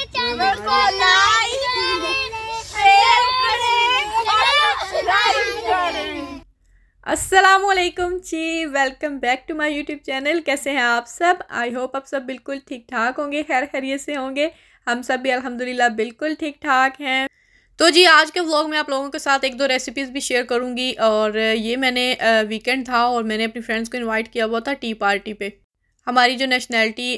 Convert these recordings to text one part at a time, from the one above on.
मेरे चैनल को like share करें करें जी welcome back to my YouTube channel कैसे हैं आप सब आई होप आप सब बिल्कुल ठीक ठाक होंगे खैर खैरियत से होंगे हम सब भी अल्हम्दुलिल्लाह बिल्कुल ठीक ठाक हैं तो जी आज के व्लॉग में आप लोगों के साथ एक दो रेसिपीज़ भी शेयर करूंगी और ये मैंने वीकेंड था और मैंने अपनी फ्रेंड्स को इनवाइट किया हुआ था टी पार्टी पे हमारी जो नेशनैलिटी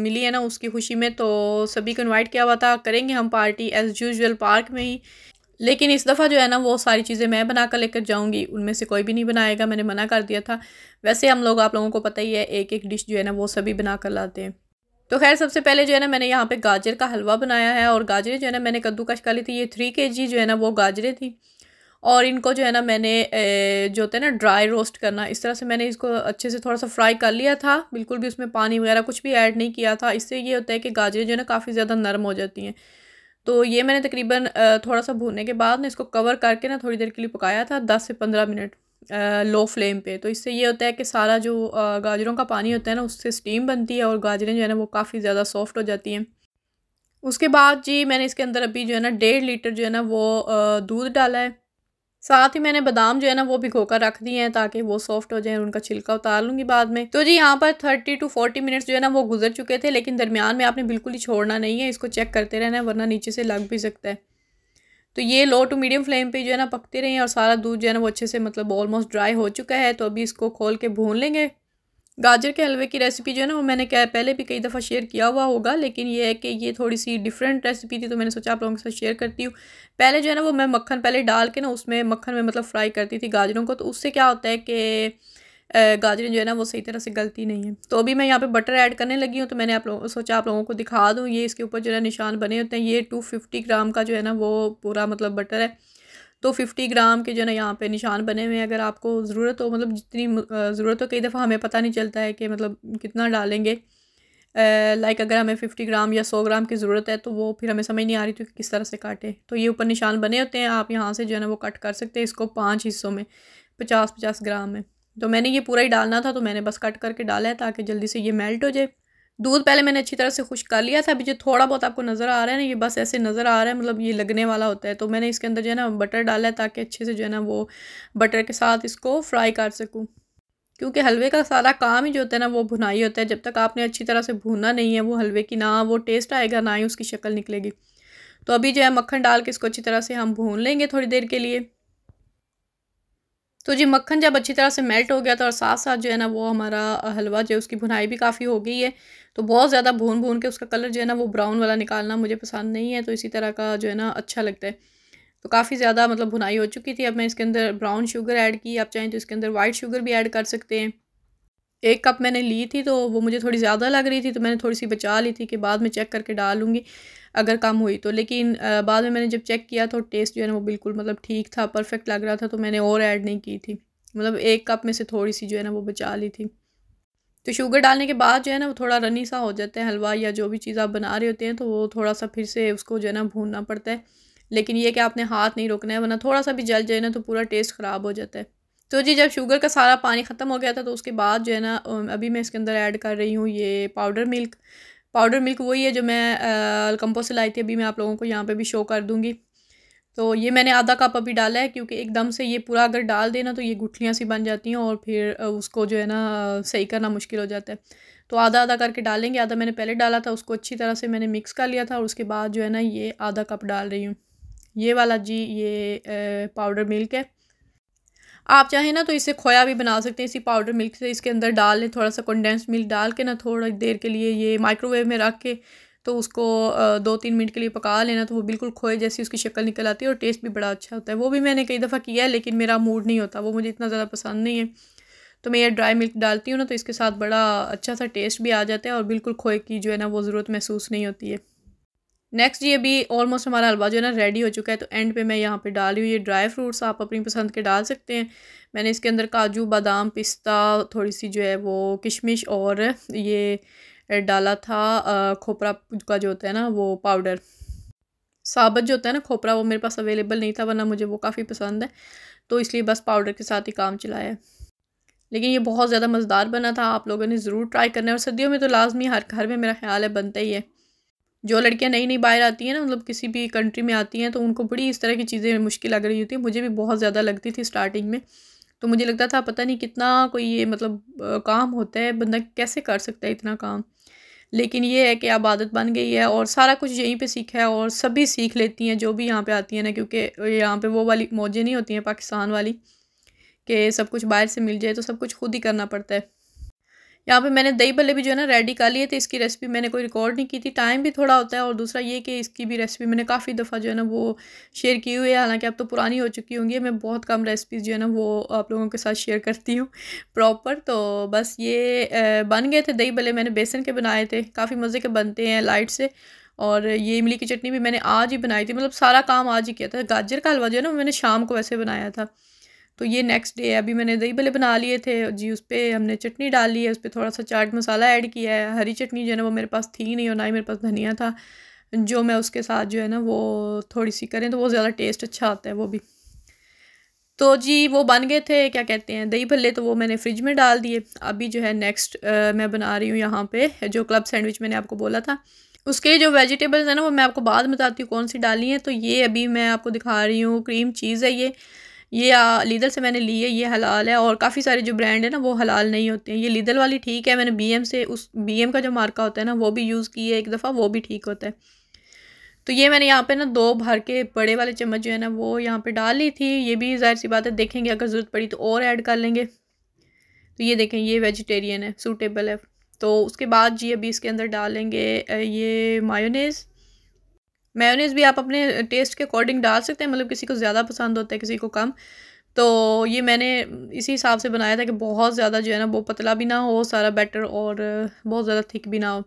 मिली है ना उसकी खुशी में तो सभी को इन्वाइट किया हुआ था करेंगे हम पार्टी एज़ यूजल पार्क में ही लेकिन इस दफ़ा जो है ना वो सारी चीज़ें मैं बना कर लेकर जाऊंगी उनमें से कोई भी नहीं बनाएगा मैंने मना कर दिया था वैसे हम लोग आप लोगों को पता ही है एक एक डिश जो है ना वो सभी बना कर लाते हैं तो खैर सबसे पहले जो है ना मैंने यहाँ पे गाजर का हलवा बनाया है और गाजरें जो है ना मैंने कद्दूकश कर ली थी ये थ्री के जी जो है ना वो गाजरें थी और इनको जो है ना मैंने जो होता है ना ड्राई रोस्ट करना इस तरह से मैंने इसको अच्छे से थोड़ा सा फ्राई कर लिया था बिल्कुल भी उसमें पानी वगैरह कुछ भी ऐड नहीं किया था इससे ये होता है कि गाजरें जो है ना काफ़ी ज़्यादा नरम हो जाती हैं तो ये मैंने तकरीबन थोड़ा सा भूनने के बाद ना इसको कवर करके ना थोड़ी देर के लिए पकाया था दस से पंद्रह मिनट लो फ्लेम पे तो इससे ये होता है कि सारा जो गाजरों का पानी होता है ना उससे स्टीम बनती है और गाजरें जो है ना वो काफ़ी ज़्यादा सॉफ्ट हो जाती हैं उसके बाद जी मैंने इसके अंदर अभी जो है ना डेढ़ लीटर जो है ना वो दूध डाला है साथ ही मैंने बादाम जो है ना वो भिगो कर रख दिए हैं ताकि वो सॉफ्ट हो जाए उनका छिलका उतार लूँगी बाद में तो जी यहाँ पर थर्टी टू फोर्टी मिनट्स जो है ना वो गुजर चुके थे लेकिन दरमियान में आपने बिल्कुल ही छोड़ना नहीं है इसको चेक करते रहना है वरना नीचे से लग भी सकता है तो ये लो टू मीडियम फ्लेम पे जो है ना पकते रहें और सारा दूध जो है ना वो अच्छे से मतलब ऑलमोस्ट ड्राई हो चुका है तो अभी इसको खोल के भून लेंगे गाजर के हलवे की रेसिपी जो है ना वो मैंने क्या पहले भी कई दफ़ा शेयर किया हुआ होगा लेकिन ये है कि ये थोड़ी सी डिफरेंट रेसिपी थी तो मैंने सोचा आप लोगों के साथ शेयर करती हूँ पहले जो है ना वो मैं मक्खन पहले डाल के ना उसमें मक्खन में मतलब फ्राई करती थी गाजरों को तो उससे क्या होता है कि गाजरें जो है ना वो सही तरह से गलती नहीं है तो अभी मैं यहाँ पर बटर ऐड करने लगी हूँ तो मैंने आप लोगों सोचा आप लोगों को दिखा दूँ ये इसके ऊपर जो है निशान बने होते हैं ये टू फिफ्टी ग्राम का जो है ना वो पूरा मतलब बटर है तो फिफ्टी ग्राम के जो ना यहाँ पे निशान बने हुए हैं अगर आपको ज़रूरत हो मतलब जितनी ज़रूरत हो कई दफ़ा हमें पता नहीं चलता है कि मतलब कितना डालेंगे लाइक अगर हमें फिफ्टी ग्राम या सौ ग्राम की ज़रूरत है तो वो फिर हमें समझ नहीं आ रही थी कि किस तरह से काटे तो ये ऊपर निशान बने होते हैं आप यहाँ से जो है ना वो कट कर सकते हैं इसको पाँच हिस्सों में पचास पचास ग्राम में तो मैंने ये पूरा ही डालना था तो मैंने बस कट करके डाला है ताकि जल्दी से ये मेल्ट हो जाए दूध पहले मैंने अच्छी तरह से खुश कर लिया था अभी जो थोड़ा बहुत आपको नज़र आ रहा है ना ये बस ऐसे नज़र आ रहा है मतलब ये लगने वाला होता है तो मैंने इसके अंदर जो है ना बटर डाला है ताकि अच्छे से जो है ना वो बटर के साथ इसको फ्राई कर सकूँ क्योंकि हलवे का सारा काम ही जो होता है ना वो भुनाई होता है जब तक आपने अच्छी तरह से भुना नहीं है वो हलवे की ना वो टेस्ट आएगा ना ही उसकी शक्ल निकलेगी तो अभी जो है मक्खन डाल के इसको अच्छी तरह से हम भून लेंगे थोड़ी देर के लिए तो जी मक्खन जब अच्छी तरह से मेल्ट हो गया था और साथ साथ जो है ना वो हमारा हलवा जो है उसकी भुनाई भी काफ़ी हो गई है तो बहुत ज़्यादा भून भून के उसका कलर जो है ना वो ब्राउन वाला निकालना मुझे पसंद नहीं है तो इसी तरह का जो है ना अच्छा लगता है तो काफ़ी ज़्यादा मतलब भुनाई हो चुकी थी अब मैं इसके अंदर ब्राउन शुगर ऐड की आप चाहें तो इसके अंदर वाइट शुगर भी ऐड कर सकते हैं एक कप मैंने ली थी तो वो मुझे थोड़ी ज़्यादा लग रही थी तो मैंने थोड़ी सी बचा ली थी कि बाद में चेक करके डालूंगी अगर कम हुई तो लेकिन बाद में मैंने जब चेक किया तो टेस्ट जो है ना वो बिल्कुल मतलब ठीक था परफेक्ट लग रहा था तो मैंने और ऐड नहीं की थी मतलब एक कप में से थोड़ी सी जो है ना वो बचा ली थी तो शुगर डालने के बाद जो है ना वो थोड़ा रनी सा हो जाता है हलवा या जो भी चीज़ आप बना रहे होते हैं तो वो थोड़ा सा फिर से उसको जो है ना भूनना पड़ता है लेकिन ये कि आपने हाथ नहीं रोकना है वरना थोड़ा सा भी जल जाए ना तो पूरा टेस्ट ख़राब हो जाता है तो जी जब शुगर का सारा पानी ख़त्म हो गया था तो उसके बाद जो है ना अभी मैं इसके अंदर ऐड कर रही हूँ ये पाउडर मिल्क पाउडर मिल्क वही है जो मैं अलकम्पो से लाई थी अभी मैं आप लोगों को यहाँ पे भी शो कर दूँगी तो ये मैंने आधा कप अभी डाला है क्योंकि एकदम से ये पूरा अगर डाल देना तो ये गुठलियाँ सी बन जाती हैं और फिर उसको जो है ना सही करना मुश्किल हो जाता है तो आधा आधा करके डालेंगे आधा मैंने पहले डाला था उसको अच्छी तरह से मैंने मिक्स कर लिया था और उसके बाद जो है ना ये आधा कप डाल रही हूँ ये वाला जी ये पाउडर मिल्क है आप चाहें ना तो इसे खोया भी बना सकते हैं इसी पाउडर मिल्क से इसके अंदर डाल लें थोड़ा सा कंडेंस मिल्क डाल के ना थोड़ा देर के लिए ये माइक्रोवेव में रख के तो उसको दो तीन मिनट के लिए पका लेना तो वो बिल्कुल खोए जैसी उसकी शक्ल निकल आती है और टेस्ट भी बड़ा अच्छा होता है वो भी मैंने कई दफ़ा किया है लेकिन मेरा मूड नहीं होता वो मुझे इतना ज़्यादा पसंद नहीं है तो मैं ये ड्राई मिल्क डालती हूँ ना तो इसके साथ बड़ा अच्छा सा टेस्ट भी आ जाता है और बिल्कुल खोए की जो है ना वो ज़रूरत महसूस नहीं होती है नेक्स्ट ये भी ऑलमोस्ट हमारा हलवा जो है ना रेडी हो चुका है तो एंड पे मैं यहाँ पे डाल रही हूँ ये ड्राई फ्रूट्स आप अपनी पसंद के डाल सकते हैं मैंने इसके अंदर काजू बादाम पिस्ता थोड़ी सी जो है वो किशमिश और ये डाला था खोपरा का जो होता है ना वो पाउडर साबत जो होता है ना खोपरा वो मेरे पास अवेलेबल नहीं था वरना मुझे वो काफ़ी पसंद है तो इसलिए बस पाउडर के साथ ही काम चलाया है लेकिन ये बहुत ज़्यादा मज़ेदार बना था आप लोगों ने ज़रूर ट्राई करना है और सर्दियों में तो लाजमी हर घर में मेरा ख्याल है बनता ही है जो लड़कियां नई नई बाहर आती हैं ना मतलब किसी भी कंट्री में आती हैं तो उनको बड़ी इस तरह की चीज़ें मुश्किल लग रही होती है मुझे भी बहुत ज़्यादा लगती थी स्टार्टिंग में तो मुझे लगता था पता नहीं कितना कोई ये मतलब काम होता है बंदा कैसे कर सकता है इतना काम लेकिन ये है कि अब आदत बन गई है और सारा कुछ यहीं पे सीखा है और सभी सीख लेती हैं जो भी यहाँ पे आती हैं ना क्योंकि यहाँ पे वो वाली मौजें नहीं होती हैं पाकिस्तान वाली कि सब कुछ बाहर से मिल जाए तो सब कुछ खुद ही करना पड़ता है यहाँ पे मैंने दही भले भी जो है ना रेडी कर लिए थे इसकी रेसिपी मैंने कोई रिकॉर्ड नहीं की थी टाइम भी थोड़ा होता है और दूसरा ये कि इसकी भी रेसिपी मैंने काफ़ी दफ़ा जो है ना वो शेयर की हुई है हालांकि अब तो पुरानी हो चुकी होंगी मैं बहुत कम रेसिपीज़ जो है ना वो आप लोगों के साथ शेयर करती हूँ प्रॉपर तो बस ये बन गए थे दही भले मैंने बेसन के बनाए थे काफ़ी मज़े के बनते हैं लाइट से और ये इमली की चटनी भी मैंने आज ही बनाई थी मतलब सारा काम आज ही किया था गाजर का हलवा जो है ना मैंने शाम को वैसे बनाया था तो ये नेक्स्ट डे है अभी मैंने दही भले बना लिए थे जी उस पर हमने चटनी डाल ली है उस पर थोड़ा सा चाट मसाला ऐड किया है हरी चटनी जो है ना वो मेरे पास थी नहीं और ना ही मेरे पास धनिया था जो मैं उसके साथ जो है ना वो थोड़ी सी करें तो वो ज़्यादा टेस्ट अच्छा आता है वो भी तो जी वो बन गए थे क्या कहते हैं दही भल्ले तो वो मैंने फ्रिज में डाल दिए अभी जो है नेक्स्ट मैं बना रही हूँ यहाँ पे जो क्लब सैंडविच मैंने आपको बोला था उसके जो वेजिटेबल्स हैं ना वो मैं आपको बाद बताती हूँ कौन सी डाली हैं तो ये अभी मैं आपको दिखा रही हूँ क्रीम चीज़ है ये ये लीदल से मैंने ली है ये हलाल है और काफ़ी सारे जो ब्रांड है ना वो हलाल नहीं होते हैं ये लीदल वाली ठीक है मैंने बी से उस बी का जो मार्का होता है ना वो भी यूज़ की है एक दफ़ा वो भी ठीक होता है तो ये मैंने यहाँ पे ना दो भर के बड़े वाले चम्मच जो है ना वो यहाँ पे डाल ली थी ये भी जाहिर सी बात है देखेंगे अगर ज़रूरत पड़ी तो और ऐड कर लेंगे तो ये देखें ये वेजिटेरियन है सूटेबल है तो उसके बाद जी अभी इसके अंदर डालेंगे ये मायोनेज़ मेयोनीज़ भी आप अपने टेस्ट के अकॉर्डिंग डाल सकते हैं मतलब किसी को ज़्यादा पसंद होता है किसी को कम तो ये मैंने इसी हिसाब से बनाया था कि बहुत ज़्यादा जो है ना वो पतला भी ना हो सारा बैटर और बहुत ज़्यादा थिक भी ना हो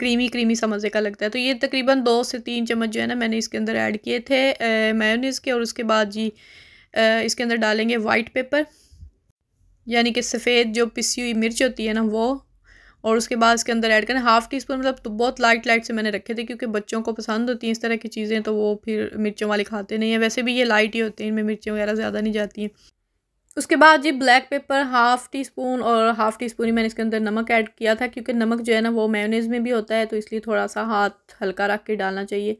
क्रीमी क्रीमी सा मज़े का लगता है तो ये तकरीबन दो से तीन चम्मच जो है ना मैंने इसके अंदर ऐड किए थे मेयोनीज़ के और उसके बाद जी आ, इसके अंदर डालेंगे वाइट पेपर यानी कि सफ़ेद जो पिसी हुई मिर्च होती है ना वो और उसके बाद इसके अंदर ऐड करना हाफ़ टी स्पून मतलब तो बहुत लाइट लाइट से मैंने रखे थे क्योंकि बच्चों को पसंद होती हैं इस तरह की चीज़ें तो वो फिर मिर्चों वाले खाते नहीं हैं वैसे भी ये लाइट ही होती हैं इनमें मिर्चें वगैरह ज़्यादा नहीं जाती हैं उसके बाद जी black pepper half teaspoon और हाफ़ टी स्पून ही मैंने इसके अंदर नमक ऐड किया था क्योंकि नमक जो है ना वो मेयोनीज़ में भी होता है तो इसलिए थोड़ा सा हाथ हल्का रख के डालना चाहिए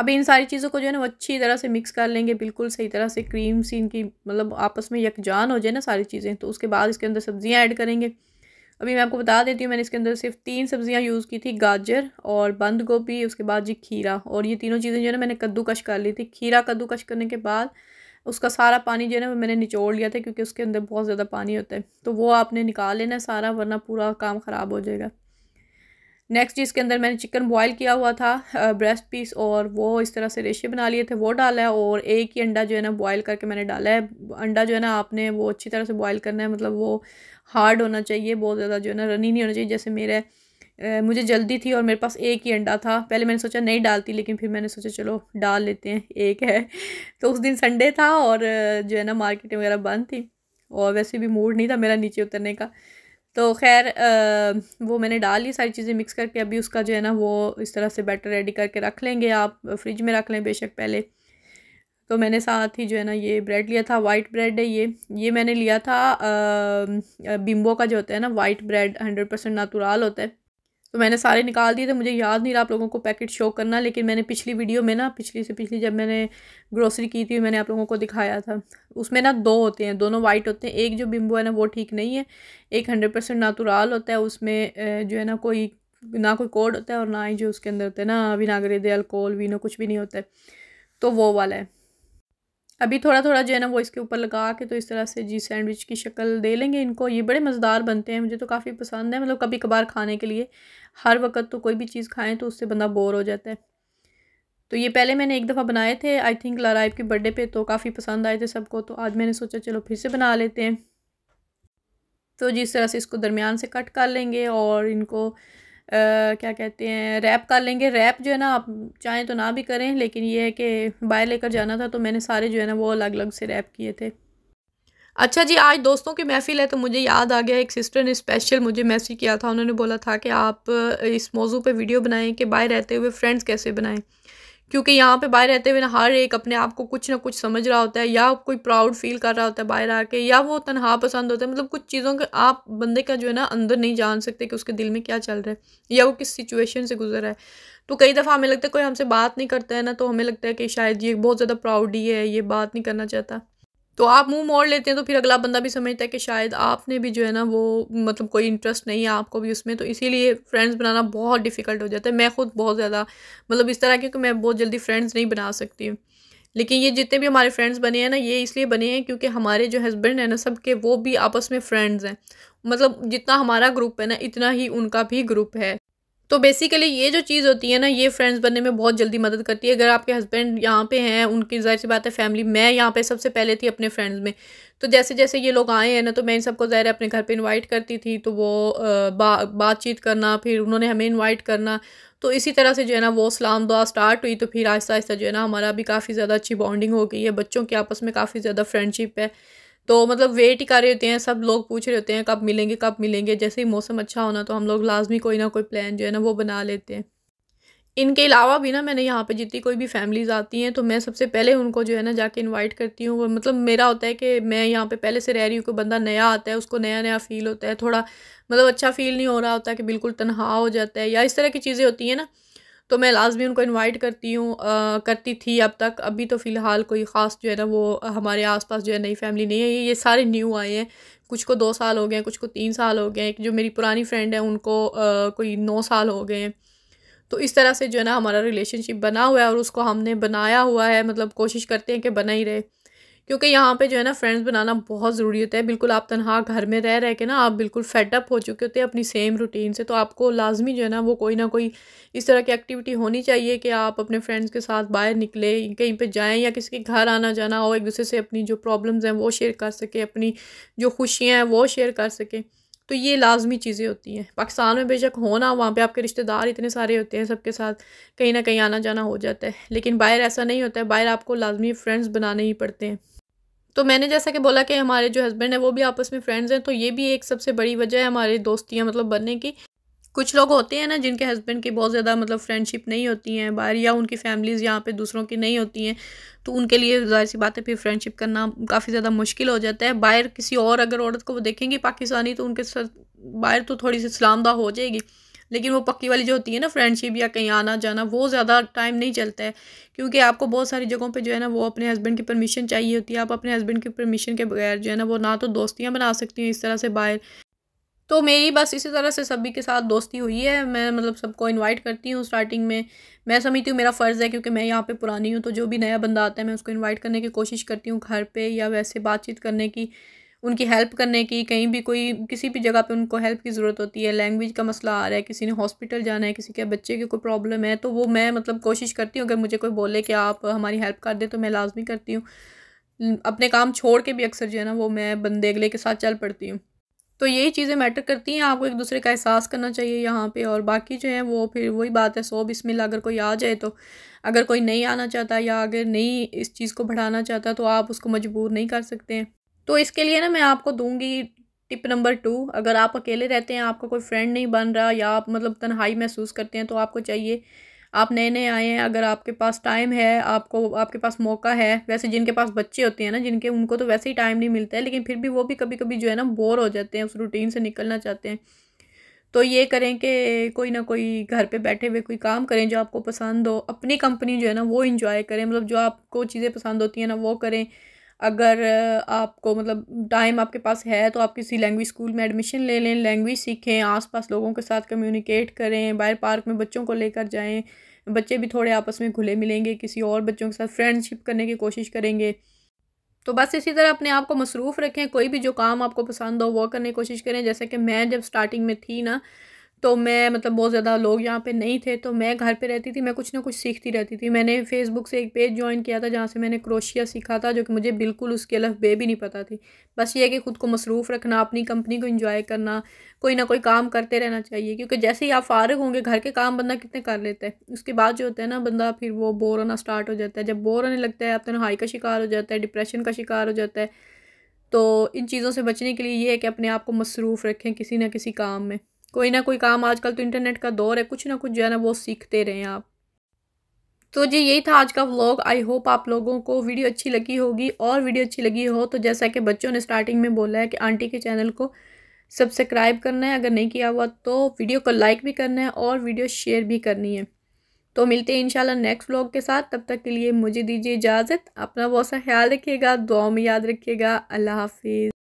अब इन सारी चीज़ों को जो है ना वो अच्छी तरह से मिक्स कर लेंगे बिल्कुल सही तरह से क्रीम सी इनकी मतलब आपस में यकजान हो जाए ना सारी चीज़ें तो उसके बाद इसके अंदर सब्ज़ियाँ ऐड करेंगे अभी मैं आपको बता देती हूँ मैंने इसके अंदर सिर्फ तीन सब्जियाँ यूज़ की थी गाजर और बंद गोभी उसके बाद जी खीरा और ये तीनों चीज़ें जो है ना मैंने कद्दूकश कर ली थी खीरा कद्दूकश करने के बाद उसका सारा पानी जो है ना वो मैंने निचोड़ लिया था क्योंकि उसके अंदर बहुत ज़्यादा पानी होता है तो वो आपने निकाल लेना सारा वरना पूरा काम ख़राब हो जाएगा नेक्स्ट के अंदर मैंने चिकन बॉयल किया हुआ था ब्रेस्ट पीस और वो इस तरह से रेशे बना लिए थे वो डाला है और एक ही अंडा जो है ना बॉयल करके मैंने डाला है अंडा जो है ना आपने वो अच्छी तरह से बॉयल करना है मतलब वो हार्ड होना चाहिए बहुत ज़्यादा जो है ना रनी नहीं होना चाहिए जैसे मेरे मुझे जल्दी थी और मेरे पास एक ही अंडा था पहले मैंने सोचा नहीं डालती लेकिन फिर मैंने सोचा चलो डाल लेते हैं एक है तो उस दिन संडे था और जो है ना मार्केटें वगैरह बंद थी और वैसे भी मूड नहीं था मेरा नीचे उतरने का तो खैर वो मैंने डाल ली सारी चीज़ें मिक्स करके अभी उसका जो है ना वो इस तरह से बैटर रेडी करके रख लेंगे आप फ्रिज में रख लें बेशक पहले तो मैंने साथ ही जो है ना ये ब्रेड लिया था वाइट ब्रेड है ये ये मैंने लिया था बिम्बो का जो होता है ना white bread hundred percent natural होता है तो मैंने सारे निकाल दिए थे मुझे याद नहीं रहा आप लोगों को पैकेट शो करना लेकिन मैंने पिछली वीडियो में ना पिछली से पिछली जब मैंने ग्रोसरी की थी मैंने आप लोगों को दिखाया था उसमें ना दो होते हैं दोनों वाइट होते हैं एक जो बिम्बू है ना वो ठीक नहीं है एक हंड्रेड परसेंट नातुराल होता है उसमें जो है ना कोई ना कोई कोड होता है और ना ही जो उसके अंदर होता है ना विनागरे दे अल्कोहल वीनो कुछ भी नहीं होता है तो वो वाला है अभी थोड़ा थोड़ा जो है ना वो इसके ऊपर लगा के तो इस तरह से जी सैंडविच की शक्ल दे लेंगे इनको ये बड़े मज़ेदार बनते हैं मुझे तो काफ़ी पसंद है मतलब कभी कभार खाने के लिए हर वक्त तो कोई भी चीज़ खाएँ तो उससे बंदा बोर हो जाता है तो ये पहले मैंने एक दफ़ा बनाए थे आई थिंक लाराइब के बर्थडे पर तो काफ़ी पसंद आए थे सबको तो आज मैंने सोचा चलो फिर से बना लेते हैं तो जिस तरह से इसको दरमियान से कट कर लेंगे और इनको क्या कहते हैं रैप कर लेंगे रैप जो है ना आप चाहें तो ना भी करें लेकिन ये है कि बाय लेकर जाना था तो मैंने सारे जो है ना वो अलग अलग से रैप किए थे अच्छा जी आज दोस्तों की महफिल है तो मुझे याद आ गया एक सिस्टर ने स्पेशल मुझे मैसेज किया था उन्होंने बोला था कि आप इस मौजू पे वीडियो बनाएं कि बाय रहते हुए फ्रेंड्स कैसे बनाएं क्योंकि यहाँ पे बाहर रहते हुए ना हर एक अपने आप को कुछ ना कुछ समझ रहा होता है या कोई प्राउड फील कर रहा होता है बाहर आके या वो तनहा पसंद होता है मतलब कुछ चीज़ों के आप बंदे का जो है ना अंदर नहीं जान सकते कि उसके दिल में क्या चल रहा है या वो किस सिचुएशन से गुजर रहा है तो कई दफ़ा हमें लगता है कोई हमसे बात नहीं करता है ना तो हमें लगता है कि शायद ये बहुत ज़्यादा प्राउड ही है ये बात नहीं करना चाहता तो आप मुंह मोड़ लेते हैं तो फिर अगला बंदा भी समझता है कि शायद आपने भी जो है ना वो मतलब कोई इंटरेस्ट नहीं है आपको भी उसमें तो इसीलिए फ्रेंड्स बनाना बहुत डिफ़िकल्ट हो जाता है मैं खुद बहुत ज़्यादा मतलब इस तरह क्योंकि तो मैं बहुत जल्दी फ्रेंड्स नहीं बना सकती हूँ लेकिन ये जितने भी हमारे फ्रेंड्स बने हैं ना ये इसलिए बने हैं क्योंकि हमारे जो हस्बैंड हैं ना सब के वो भी आपस में फ्रेंड्स हैं मतलब जितना हमारा ग्रुप है ना इतना ही उनका भी ग्रुप है तो बेसिकली ये जो चीज़ होती है ना ये फ्रेंड्स बनने में बहुत जल्दी मदद करती है अगर आपके हस्बैंड यहाँ पे हैं उनकी जाहिर सी बात है फैमिली मैं यहाँ पे सबसे पहले थी अपने फ्रेंड्स में तो जैसे जैसे ये लोग आए हैं ना तो मैं इन सबको ज़ाहिर अपने घर पे इनवाइट करती थी तो वो बा, बातचीत करना फिर उन्होंने हमें इन्वाइट करना तो इसी तरह से जो है ना वो सलाम दुआ स्टार्ट हुई तो फिर आहिस्ता आहिस्ता जो है ना हमारा भी काफ़ी ज़्यादा अच्छी बॉन्डिंग हो गई है बच्चों के आपस में काफ़ी ज़्यादा फ्रेंडशिप है तो मतलब वेट ही कर रहे होते हैं सब लोग पूछ रहे होते हैं कब मिलेंगे कब मिलेंगे जैसे ही मौसम अच्छा होना तो हम लोग लाजमी कोई ना कोई प्लान जो है ना वो बना लेते हैं इनके अलावा भी ना मैंने यहाँ पे जितनी कोई भी फैमिलीज़ आती हैं तो मैं सबसे पहले उनको जो है ना जाके इनवाइट करती हूँ वो मतलब मेरा होता है कि मैं यहाँ पे पहले से रह रही हूँ कोई बंदा नया आता है उसको नया नया फ़ील होता है थोड़ा मतलब अच्छा फ़ील नहीं हो रहा होता कि बिल्कुल तनहा हो जाता है या इस तरह की चीज़ें होती हैं ना तो मैं लाजमी उनको इनवाइट करती हूँ करती थी अब तक अभी तो फ़िलहाल कोई ख़ास जो है ना वो हमारे आसपास जो है नई फैमिली नहीं है ये सारे न्यू आए हैं कुछ को दो साल हो गए हैं कुछ को तीन साल हो गए हैं जो मेरी पुरानी फ्रेंड है उनको आ, कोई नौ साल हो गए हैं तो इस तरह से जो है ना हमारा रिलेशनशिप बना हुआ है और उसको हमने बनाया हुआ है मतलब कोशिश करते हैं कि बना ही रहे क्योंकि यहाँ पे जो है ना फ्रेंड्स बनाना बहुत ज़रूरी होता है बिल्कुल आप तनहा घर में रह रह के ना आप बिल्कुल फेटअप हो चुके होते हैं अपनी सेम रूटीन से तो आपको लाजमी जो है ना वो कोई ना कोई इस तरह की एक्टिविटी होनी चाहिए कि आप अपने फ्रेंड्स के साथ बाहर निकले कहीं पर जाएँ या किसी के घर आना जाना हो एक दूसरे से अपनी जो प्रॉब्लम्स हैं वो शेयर कर सकें अपनी जो खुशियाँ हैं वो शेयर कर सकें तो ये लाजमी चीज़ें होती हैं पाकिस्तान में बेशक होना वहाँ पे आपके रिश्तेदार इतने सारे होते हैं सबके साथ कहीं ना कहीं आना जाना हो जाता है लेकिन बाहर ऐसा नहीं होता है बाहर आपको लाजमी फ्रेंड्स बनाने ही पड़ते हैं तो मैंने जैसा कि बोला कि हमारे जो हस्बैंड है वो भी आपस में फ्रेंड्स हैं तो ये भी एक सबसे बड़ी वजह है हमारे दोस्तियाँ मतलब बनने की कुछ लोग होते हैं ना जिनके हस्बैंड की बहुत ज़्यादा मतलब फ्रेंडशिप नहीं होती हैं बाहर या उनकी फैमिलीज़ यहाँ पे दूसरों की नहीं होती हैं तो उनके लिए जाहिर सी बात है फिर फ्रेंडशिप करना काफ़ी ज़्यादा मुश्किल हो जाता है बाहर किसी और अगर औरत को वो देखेंगी पाकिस्तानी तो उनके साथ बाहर तो थोड़ी सी सलामदा हो जाएगी लेकिन वो पक्की वाली जो होती है ना फ्रेंडशिप या कहीं आना जाना वो ज़्यादा टाइम नहीं चलता है क्योंकि आपको बहुत सारी जगहों पे जो है ना वो अपने हस्बैंड की परमिशन चाहिए होती है आप अपने हस्बैंड की परमिशन के बगैर जो है ना वो ना तो दोस्तियाँ बना सकती हैं इस तरह से बाहर तो मेरी बस इसी तरह से सभी के साथ दोस्ती हुई है मैं मतलब सबको इनवाइट करती हूँ स्टार्टिंग में मैं समझती हूँ मेरा फ़र्ज़ है क्योंकि मैं यहाँ पे पुरानी हूँ तो जो भी नया बंदा आता है मैं उसको इनवाइट करने की कोशिश करती हूँ घर पे या वैसे बातचीत करने की उनकी हेल्प करने की कहीं भी कोई किसी भी जगह पे उनको हेल्प की ज़रूरत होती है लैंग्वेज का मसला आ रहा है किसी ने हॉस्पिटल जाना है किसी के बच्चे की कोई प्रॉब्लम है तो वो मैं मतलब कोशिश करती हूँ अगर मुझे कोई बोले कि आप हमारी हेल्प कर दें तो मैं लाजमी करती हूँ अपने काम छोड़ के भी अक्सर जो है ना वो मैं बंदे अगले के साथ चल पड़ती हूँ तो यही चीज़ें मैटर करती हैं आपको एक दूसरे का एहसास करना चाहिए यहाँ पे और बाकी जो है वो फिर वही बात है सो बिस्मिल्लाह अगर कोई आ जाए तो अगर कोई नहीं आना चाहता या अगर नहीं इस चीज़ को बढ़ाना चाहता तो आप उसको मजबूर नहीं कर सकते हैं तो इसके लिए ना मैं आपको दूंगी टिप नंबर टू अगर आप अकेले रहते हैं आपका कोई फ्रेंड नहीं बन रहा या आप मतलब तनहाई महसूस करते हैं तो आपको चाहिए आप नए नए आए हैं अगर आपके पास टाइम है आपको आपके पास मौका है वैसे जिनके पास बच्चे होते हैं ना जिनके उनको तो वैसे ही टाइम नहीं मिलता है लेकिन फिर भी वो भी कभी कभी जो है ना बोर हो जाते हैं उस रूटीन से निकलना चाहते हैं तो ये करें कि कोई ना कोई घर पे बैठे हुए कोई काम करें जो आपको पसंद हो अपनी कंपनी जो है ना वो इन्जॉय करें मतलब जो आपको चीज़ें पसंद होती हैं ना वो करें अगर आपको मतलब टाइम आपके पास है तो आप किसी लैंग्वेज स्कूल में एडमिशन ले लें लैंग्वेज सीखें आसपास लोगों के साथ कम्युनिकेट करें बाहर पार्क में बच्चों को लेकर जाएं बच्चे भी थोड़े आपस में घुले मिलेंगे किसी और बच्चों के साथ फ्रेंडशिप करने की कोशिश करेंगे तो बस इसी तरह अपने आप को मसरूफ़ रखें कोई भी जो काम आपको पसंद हो वो करने की कोशिश करें जैसे कि मैं जब स्टार्टिंग में थी ना तो मैं मतलब बहुत ज़्यादा लोग यहाँ पे नहीं थे तो मैं घर पे रहती थी मैं कुछ ना कुछ सीखती रहती थी मैंने फेसबुक से एक पेज ज्वाइन किया था जहाँ से मैंने क्रोशिया सीखा था जो कि मुझे बिल्कुल उसके लफ बे भी नहीं पता थी बस ये कि ख़ुद को मसरूफ़ रखना अपनी कंपनी को इंजॉय करना कोई ना कोई काम करते रहना चाहिए क्योंकि जैसे ही आप फारग होंगे घर के काम बंदा कितने कर लेता है उसके बाद जो होता है ना बंदा फिर वो बोर होना स्टार्ट हो जाता है जब बोर होने लगता है आप तो हाई का शिकार हो जाता है डिप्रेशन का शिकार हो जाता है तो इन चीज़ों से बचने के लिए ये है कि अपने आप को मसरूफ़ रखें किसी ना किसी काम में कोई ना कोई काम आजकल तो इंटरनेट का दौर है कुछ ना कुछ जो है ना वो सीखते रहें आप तो जी यही था आज का व्लॉग आई होप आप लोगों को वीडियो अच्छी लगी होगी और वीडियो अच्छी लगी हो तो जैसा कि बच्चों ने स्टार्टिंग में बोला है कि आंटी के चैनल को सब्सक्राइब करना है अगर नहीं किया हुआ तो वीडियो को लाइक भी करना है और वीडियो शेयर भी करनी है तो मिलते हैं इंशाल्लाह नेक्स्ट व्लॉग के साथ तब तक के लिए मुझे दीजिए इजाज़त अपना बहुत सा ख्याल रखिएगा दुआ में याद रखिएगा अल्लाह हाफिज़